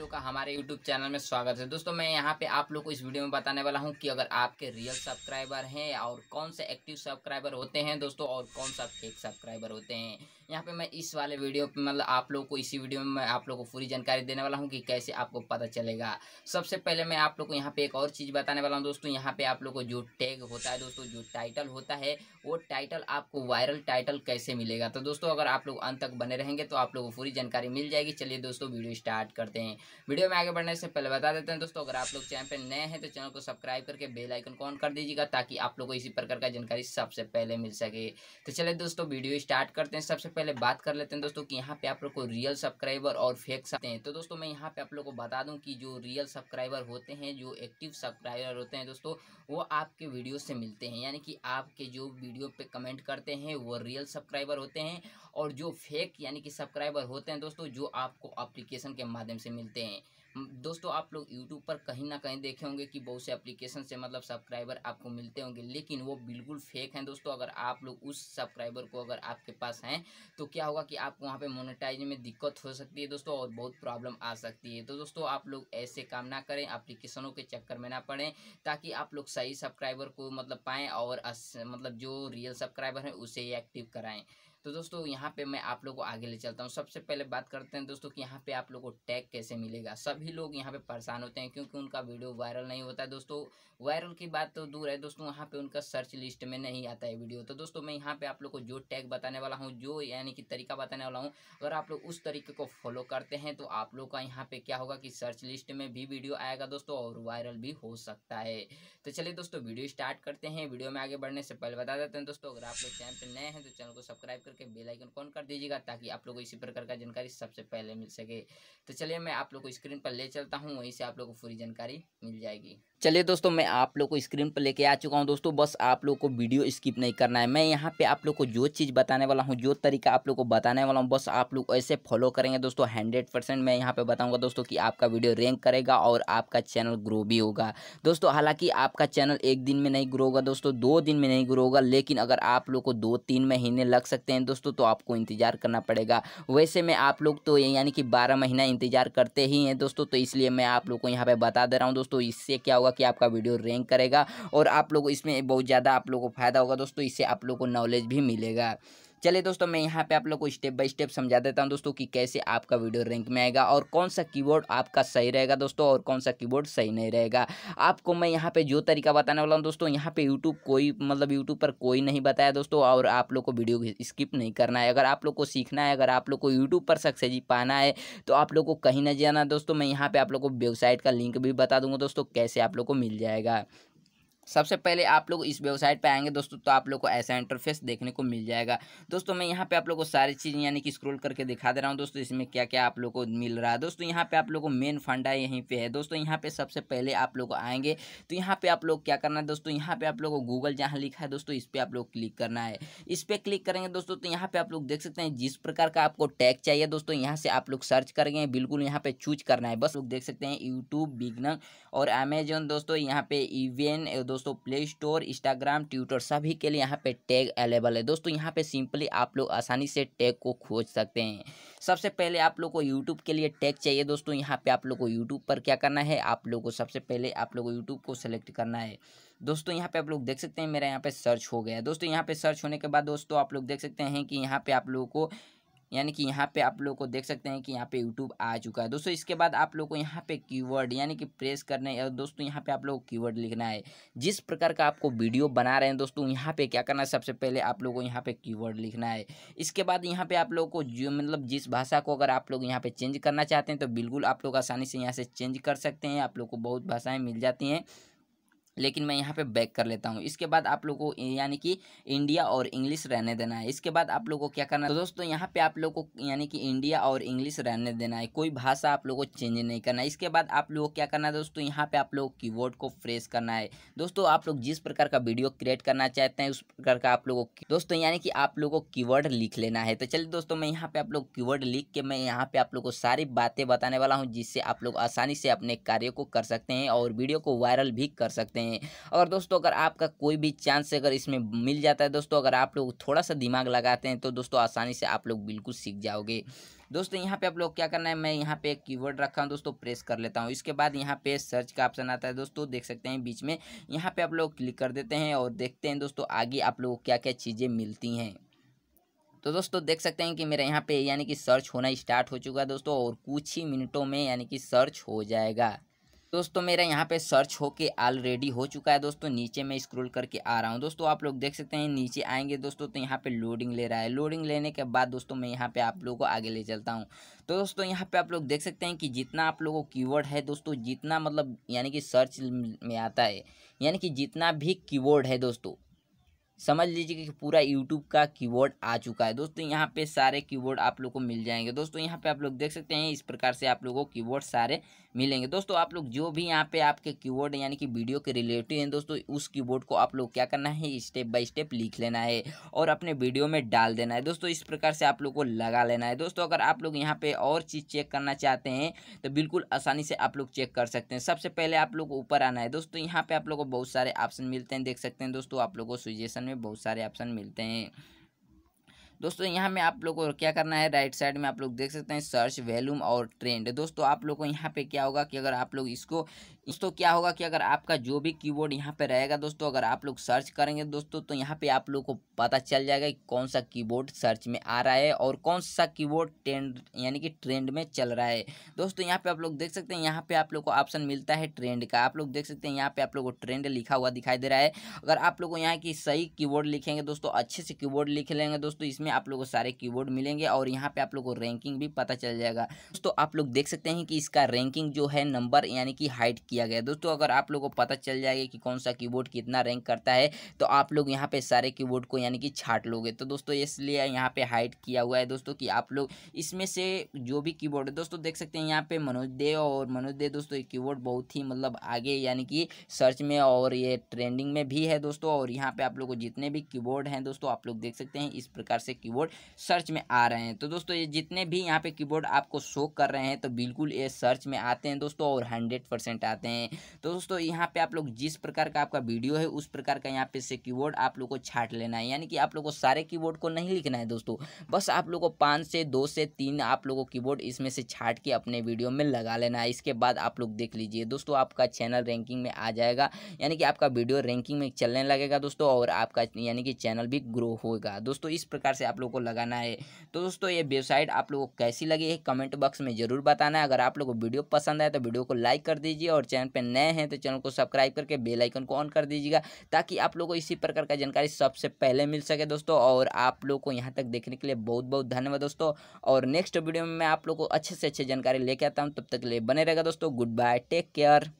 लोग का हमारे YouTube चैनल में स्वागत है दोस्तों मैं यहाँ पे आप लोग को इस वीडियो में बताने वाला हूँ कि अगर आपके रियल सब्सक्राइबर हैं और कौन से एक्टिव सब्सक्राइबर होते हैं दोस्तों और कौन सा फेक सब्सक्राइबर होते हैं यहाँ पे मैं इस वाले वीडियो पे मतलब आप लोग को इसी वीडियो में मैं आप लोग को पूरी जानकारी देने वाला हूँ कि कैसे आपको पता चलेगा सबसे पहले मैं आप लोग को यहाँ पे एक और चीज़ बताने वाला हूँ दोस्तों यहाँ पे आप लोग को जो टैग होता है दोस्तों जो टाइटल होता है वो टाइटल आपको वायरल टाइटल कैसे मिलेगा तो दोस्तों अगर आप लोग अंत तक बने रहेंगे तो आप लोग को पूरी जानकारी मिल जाएगी चलिए दोस्तों वीडियो स्टार्ट करते हैं वीडियो में आगे बढ़ने से पहले बता देते हैं दोस्तों अगर आप लोग चैनल पर नए हैं तो चैनल को सब्सक्राइब करके बेल आइकन को ऑन कर दीजिएगा ताकि आप लोग को इसी प्रकार का जानकारी सबसे पहले मिल सके तो चले दोस्तों वीडियो स्टार्ट करते हैं सबसे पहले बात कर लेते हैं दोस्तों कि यहाँ पे आप लोग को रियल सब्सक्राइबर और फेक सकते हैं तो दोस्तों मैं यहाँ पे आप लोग को बता दूँ कि जो रियल सब्सक्राइबर होते हैं जो एक्टिव सब्सक्राइबर होते हैं दोस्तों वो आपके वीडियो से मिलते हैं यानी कि आपके जो वीडियो पे कमेंट करते हैं वो रियल सब्सक्राइबर होते हैं और जो फेक यानी कि सब्सक्राइबर होते हैं दोस्तों जो आपको अप्लीकेशन के माध्यम से मिलते हैं करते हैं दोस्तों आप लोग यूट्यूब पर कहीं ना कहीं देखे होंगे कि बहुत से एप्लीकेशन से मतलब सब्सक्राइबर आपको मिलते होंगे लेकिन वो बिल्कुल फेक हैं दोस्तों अगर आप लोग उस सब्सक्राइबर को अगर आपके पास हैं तो क्या होगा कि आपको वहाँ पे मोनेटाइज में दिक्कत हो सकती है दोस्तों और बहुत प्रॉब्लम आ सकती है तो दोस्तों आप लोग ऐसे काम ना करें अप्लीकेशनों के चक्कर में ना पड़ें ताकि आप लोग सही सब्सक्राइबर को मतलब पाएँ और मतलब जो रियल सब्सक्राइबर हैं उसे एक्टिव कराएँ तो दोस्तों यहाँ पे मैं आप लोग को आगे ले चलता हूँ सबसे पहले बात करते हैं दोस्तों कि यहाँ पे आप लोग को टैग कैसे मिलेगा सभी लोग यहाँ पे परेशान होते हैं क्योंकि उनका वीडियो वायरल नहीं होता है दोस्तों वायरल की बात तो दूर है दोस्तों वहाँ पे उनका सर्च लिस्ट में नहीं आता है वीडियो तो दोस्तों मैं यहाँ पे आप लोग को जो टैग बताने वाला हूँ जो यानी कि तरीका बताने वाला हूँ अगर आप लोग उस तरीके को फॉलो करते हैं तो आप लोग का यहाँ पे क्या होगा कि सर्च लिस्ट में भी वीडियो आएगा दोस्तों और वायरल भी हो सकता है तो चलिए दोस्तों वीडियो स्टार्ट करते हैं वीडियो में आगे बढ़ने से पहले बता देते हैं दोस्तों अगर आप लोग चैनल पर नए हैं तो चैनल को सब्सक्राइब करके बेलाइकन कौन कर दीजिएगा ताकि आप लोग को इसी प्रकार का जानकारी सबसे पहले मिल सके तो चलिए मैं आप लोग को स्क्रीन पर ले चलता हूँ वहीं से आप लोग को पूरी जानकारी मिल जाएगी चलिए दोस्तों मैं आप लोग को स्क्रीन पर लेके आ चुका हूँ दोस्तों बस आप लोग को वीडियो स्किप नहीं करना है मैं यहाँ पे आप लोग को जो चीज़ बताने वाला हूँ जो तरीका आप लोग को बताने वाला हूँ बस आप लोग ऐसे फॉलो करेंगे दोस्तों हंड्रेड परसेंट मैं यहाँ पे बताऊँगा दोस्तों कि आपका वीडियो रैंक करेगा और आपका चैनल ग्रो भी होगा दोस्तों हालाँकि आपका चैनल एक दिन में नहीं ग्रो होगा दोस्तों दो दिन में नहीं ग्रो होगा लेकिन अगर आप लोग को दो तीन महीने लग सकते हैं दोस्तों तो आपको इंतज़ार करना पड़ेगा वैसे मैं आप लोग तो यानी कि बारह महीना इंतज़ार करते ही हैं दोस्तों तो इसलिए मैं आप लोग को यहाँ पर बता दे रहा हूँ दोस्तों इससे क्या होगा होगा कि आपका वीडियो रैंक करेगा और आप लोग इसमें बहुत ज़्यादा आप लोग को फ़ायदा होगा दोस्तों इससे आप लोग को नॉलेज भी मिलेगा चलिए दोस्तों मैं यहाँ पे आप लोग को स्टेप बाय स्टेप समझा देता हूँ दोस्तों कि कैसे आपका वीडियो रैंक में आएगा और कौन सा कीबोर्ड आपका सही रहेगा दोस्तों और कौन सा कीबोर्ड सही नहीं रहेगा आपको मैं यहाँ पे जो तरीका बताने वाला हूँ दोस्तों यहाँ पे यूट्यूब कोई मतलब यूट्यूब पर कोई नहीं बताया दोस्तों और आप लोग को वीडियो स्किप नहीं करना है अगर आप लोग को सीखना है अगर आप लोग को यूट्यूब पर सक्सेस पाना है तो आप लोग को कहीं ना जाना दोस्तों मैं यहाँ पर आप लोग को वेबसाइट का लिंक भी बता दूंगा दोस्तों कैसे आप लोग को मिल जाएगा सबसे पहले आप लोग इस वेबसाइट पे आएंगे दोस्तों तो आप लोग को ऐसा इंटरफेस देखने को मिल जाएगा दोस्तों मैं यहाँ पे आप लोग को सारी चीज़ यानी कि स्क्रॉल करके दिखा दे रहा हूँ दोस्तों इसमें क्या क्या आप लोग को मिल रहा है दोस्तों यहाँ पे आप लोग को मेन फंडा यहीं पे है दोस्तों यहाँ पे सबसे पहले आप लोग आएंगे तो यहाँ पे आप लोग क्या करना है दोस्तों यहाँ पे आप लोग को गूगल जहाँ लिखा है दोस्तों इस पर आप लोग क्लिक करना है इस पर क्लिक करेंगे दोस्तों तो यहाँ पे आप लोग देख सकते हैं जिस प्रकार का आपको टैग चाहिए दोस्तों यहाँ से आप लोग सर्च करेंगे बिल्कुल यहाँ पे चूज करना है बस लोग देख सकते हैं यूट्यूब बिगनर और अमेजोन दोस्तों यहाँ पे इवेन दोस्तों प्ले स्टोर इंस्टाग्राम ट्विटर सभी के लिए यहाँ पे टैग अवेलेबल है दोस्तों यहाँ पे सिंपली आप लोग आसानी से टैग को खोज सकते हैं सबसे पहले आप लोग को यूट्यूब के लिए टैग चाहिए दोस्तों यहाँ पे आप लोग को यूट्यूब पर क्या करना है आप लोग को सबसे पहले आप लोग को यूट्यूब को सेलेक्ट करना है दोस्तों यहाँ पे आप लोग देख सकते हैं मेरा यहाँ पे सर्च हो गया दोस्तों यहाँ पे सर्च होने के बाद दोस्तों आप लोग देख सकते हैं कि यहाँ पे आप लोगों को यानी कि यहाँ पे आप लोग को देख सकते हैं कि यहाँ पे यूट्यूब आ चुका है दोस्तों इसके बाद आप लोग को यहाँ पे कीवर्ड यानी कि प्रेस करने और दोस्तों यहाँ पे आप लोग को कीवर्ड लिखना है जिस प्रकार का आपको वीडियो बना रहे हैं दोस्तों यहाँ पे क्या करना है सबसे पहले आप लोग को यहाँ पे कीवर्ड लिखना है इसके बाद यहाँ पे आप लोग को जो मतलब जिस भाषा को अगर आप लोग यहाँ पे चेंज करना चाहते हैं तो बिल्कुल आप लोग आसानी से यहाँ से चेंज कर सकते हैं आप लोग को बहुत भाषाएँ मिल जाती हैं लेकिन मैं यहाँ पे बैक कर लेता हूँ इसके बाद आप लोग को यानी कि इंडिया और इंग्लिश रहने देना है इसके बाद आप लोगों को क्या करना है तो दोस्तों यहाँ पे आप लोग को यानी कि इंडिया और इंग्लिश रहने देना है कोई भाषा आप लोग को चेंज नहीं करना है इसके बाद आप लोग को क्या करना है दोस्तों यहाँ पे आप लोग कीबोर्ड को फ्रेश करना है दोस्तों आप लोग जिस प्रकार का वीडियो क्रिएट करना चाहते हैं उस प्रकार का आप लोगों को दोस्तों यानी कि आप लोगों को की लिख लेना है तो चलिए दोस्तों मैं यहाँ पे आप लोग कीवर्ड लिख के मैं यहाँ पे आप लोग को सारी बातें बताने वाला हूँ जिससे आप लोग आसानी से अपने कार्य को कर सकते हैं और वीडियो को वायरल भी कर सकते हैं हैं और दोस्तों अगर आपका कोई भी चांस अगर इसमें मिल जाता है दोस्तों अगर आप लोग थोड़ा सा दिमाग लगाते हैं तो दोस्तों आसानी से आप लोग बिल्कुल सीख जाओगे दोस्तों यहाँ पे आप लोग क्या करना है मैं यहाँ पे एक कीवर्ड रखा हूँ दोस्तों प्रेस कर लेता हूँ इसके बाद यहाँ पे सर्च का ऑप्शन आता है दोस्तों देख सकते हैं बीच में यहाँ पे आप लोग क्लिक कर देते हैं और देखते हैं दोस्तों आगे आप लोग को क्या क्या चीज़ें मिलती हैं तो दोस्तों देख सकते हैं कि मेरा यहाँ पे यानी कि सर्च होना स्टार्ट हो चुका है दोस्तों और कुछ ही मिनटों में यानी कि सर्च हो जाएगा दोस्तों मेरा यहाँ पे सर्च होके ऑलरेडी हो चुका है दोस्तों नीचे मैं स्क्रॉल करके आ रहा हूँ दोस्तों आप लोग देख सकते हैं नीचे आएंगे दोस्तों तो यहाँ पे लोडिंग ले रहा है लोडिंग लेने के बाद दोस्तों मैं यहाँ पे आप लोगों को आगे ले चलता हूँ तो दोस्तों यहाँ पे आप लोग देख सकते हैं कि जितना आप लोगों को कीवर्ड है दोस्तों जितना मतलब यानी कि सर्च में आता है यानी कि जितना भी कीवर्ड है दोस्तों समझ लीजिए कि पूरा यूट्यूब का कीबोर्ड आ चुका है दोस्तों यहाँ पे सारे कीबोर्ड आप लोग को मिल जाएंगे दोस्तों यहाँ पे आप लोग देख सकते हैं इस प्रकार से आप लोगों को कीबोर्ड सारे मिलेंगे दोस्तों आप लोग जो भी यहाँ पे आपके कीबोर्ड यानी कि वीडियो के रिलेटिव हैं दोस्तों उस कीबोर्ड को आप लोग क्या करना है स्टेप बाय स्टेप लिख लेना है और अपने वीडियो में डाल देना है दोस्तों इस प्रकार से आप लोग को लगा लेना है दोस्तों अगर आप लोग यहाँ पे और चीज़ चेक करना चाहते हैं तो बिल्कुल आसानी से आप लोग चेक कर सकते हैं सबसे पहले आप लोग को ऊपर आना है दोस्तों यहाँ पे आप लोग को बहुत सारे ऑप्शन मिलते हैं देख सकते हैं दोस्तों आप लोग को सुजेशन में बहुत सारे ऑप्शन मिलते हैं दोस्तों यहाँ में आप लोग को क्या करना है राइट साइड में आप लोग देख सकते हैं सर्च वैल्यूम और ट्रेंड दोस्तों आप लोग को यहाँ पे क्या होगा कि अगर आप लोग इसको दोस्तों क्या होगा कि अगर आपका जो भी कीबोर्ड यहाँ पे रहेगा दोस्तों अगर आप लोग सर्च करेंगे दोस्तों तो यहाँ पे आप लोग को पता चल जाएगा कि कौन सा कीबोर्ड सर्च में आ रहा है और कौन सा कीबोर्ड ट्रेंड यानी कि ट्रेंड में चल रहा है दोस्तों यहाँ पे आप लोग देख सकते हैं यहाँ पे आप लोग को ऑप्शन मिलता है ट्रेंड का आप लोग देख सकते हैं यहाँ पे आप लोग को ट्रेंड लिखा हुआ दिखाई दे रहा है अगर आप लोग को यहाँ की सही की लिखेंगे दोस्तों अच्छे से की लिख लेंगे दोस्तों इसमें में आप लोगों को सारे कीवर्ड मिलेंगे और यहाँ पे आप लोग को रैंकिंग भी पता चल जाएगा दोस्तों आप लोग देख सकते हैं कि इसका रैंकिंग जो है नंबर यानी कि हाइट किया गया दोस्तों अगर आप लोग को पता चल जाएगा कि कौन सा की कितना रैंक करता है तो आप लोग यहाँ पर सारे की को यानी कि छाट लोगे तो दोस्तों इसलिए यहाँ पर हाइट किया हुआ है दोस्तों कि आप लोग इसमें से जो भी की है दोस्तों देख सकते हैं यहाँ पर मनोज दे और मनोज दे दोस्तों ये की बहुत ही मतलब आगे यानी कि सर्च में और ये ट्रेंडिंग में भी है दोस्तों और यहाँ पे आप लोगों को जितने भी कीबोर्ड हैं दोस्तों आप लोग देख सकते हैं इस प्रकार से कीबोर्ड सर्च में आ रहे हैं तो दोस्तों ये जितने भी यहाँ पे कीबोर्ड आपको शो कर रहे हैं तो बिल्कुल ये सर्च में आते हैं दोस्तों और हंड्रेड परसेंट आते हैं तो दोस्तों यहाँ पे आप लोग जिस प्रकार का आपका वीडियो है उस प्रकार का यहाँ पे से कीबोर्ड आप लोग को छाट लेना है यानी कि आप लोग को सारे कीबोर्ड को नहीं लिखना है दोस्तों बस आप लोग को पाँच से दो से तीन आप लोगों को कीबोर्ड इसमें से छाट के अपने वीडियो में लगा लेना है इसके बाद आप लोग देख लीजिए दोस्तों आपका चैनल रैंकिंग में आ जाएगा यानी कि आपका वीडियो रैंकिंग में चलने लगेगा दोस्तों और आपका यानी कि चैनल भी ग्रो होगा दोस्तों इस प्रकार से आप लोग को लगाना है तो दोस्तों ये वेबसाइट आप लोगों को कैसी लगी है कमेंट बॉक्स में ज़रूर बताना है अगर आप लोग को वीडियो पसंद आए तो वीडियो को लाइक कर दीजिए और चैनल पर नए हैं तो चैनल को सब्सक्राइब करके बेलाइकन को ऑन कर दीजिएगा ताकि आप लोग को इसी प्रकार का जानकारी सबसे पहले मिल सके दोस्तों और आप लोग को यहाँ तक देखने के लिए बहुत बहुत धन्यवाद दोस्तों और नेक्स्ट वीडियो में मैं आप लोग को अच्छे से अच्छे जानकारी लेके आता हूँ तब तक के लिए बने रहेगा दोस्तों गुड बाय टेक केयर